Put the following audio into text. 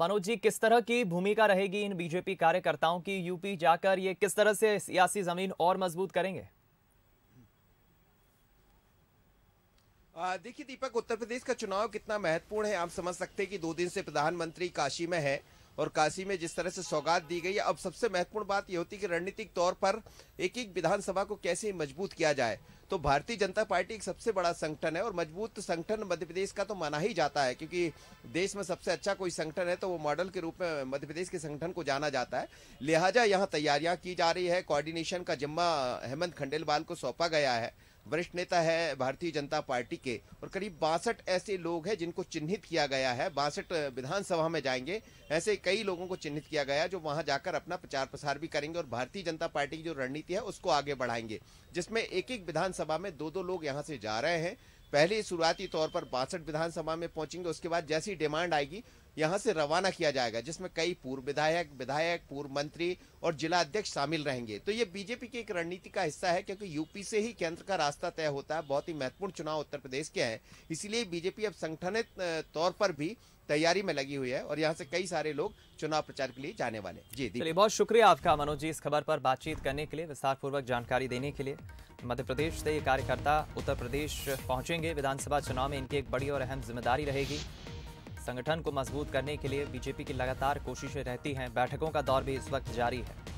मनोज जी किस तरह की भूमिका रहेगी इन बीजेपी कार्यकर्ताओं की यूपी जाकर ये किस तरह से सियासी जमीन और मजबूत करेंगे देखिए दीपक उत्तर प्रदेश का चुनाव कितना महत्वपूर्ण है आप समझ सकते हैं कि दो दिन से प्रधानमंत्री काशी में है और काशी में जिस तरह से सौगात दी गई है अब सबसे महत्वपूर्ण बात यह होती है कि रणनीतिक तौर पर एक एक विधानसभा को कैसे मजबूत किया जाए तो भारतीय जनता पार्टी एक सबसे बड़ा संगठन है और मजबूत संगठन मध्य प्रदेश का तो माना ही जाता है क्योंकि देश में सबसे अच्छा कोई संगठन है तो वो मॉडल के रूप में मध्य प्रदेश के संगठन को जाना जाता है लिहाजा यहाँ तैयारियां की जा रही है कोऑर्डिनेशन का जिम्मा हेमंत खंडेलवाल को सौंपा गया है वरिष्ठ नेता है भारतीय जनता पार्टी के और करीब बासठ ऐसे लोग हैं जिनको चिन्हित किया गया है बासठ विधानसभा में जाएंगे ऐसे कई लोगों को चिन्हित किया गया है जो वहां जाकर अपना प्रचार प्रसार भी करेंगे और भारतीय जनता पार्टी की जो रणनीति है उसको आगे बढ़ाएंगे जिसमें एक एक विधानसभा में दो दो लोग यहाँ से जा रहे हैं पहले शुरुआती तौर पर बासठ विधानसभा में पहुंचेंगे उसके बाद जैसी डिमांड आएगी यहां से रवाना किया जाएगा जिसमें कई पूर्व विधायक विधायक पूर्व मंत्री और जिला अध्यक्ष शामिल रहेंगे तो ये बीजेपी की एक रणनीति का हिस्सा है क्योंकि यूपी से ही केंद्र का रास्ता तय होता है बहुत ही महत्वपूर्ण चुनाव उत्तर प्रदेश के हैं इसीलिए बीजेपी अब संगठनित तौर पर भी तैयारी में लगी हुई है और यहाँ से कई सारे लोग चुनाव प्रचार के लिए जाने वाले जी चलिए बहुत शुक्रिया आपका मनोज जी इस खबर पर बातचीत करने के लिए विस्तार पूर्वक जानकारी देने के लिए मध्य प्रदेश से ये कार्यकर्ता उत्तर प्रदेश पहुंचेंगे विधानसभा चुनाव में इनकी एक बड़ी और अहम जिम्मेदारी रहेगी संगठन को मजबूत करने के लिए बीजेपी की लगातार कोशिशें रहती हैं बैठकों का दौर भी इस वक्त जारी है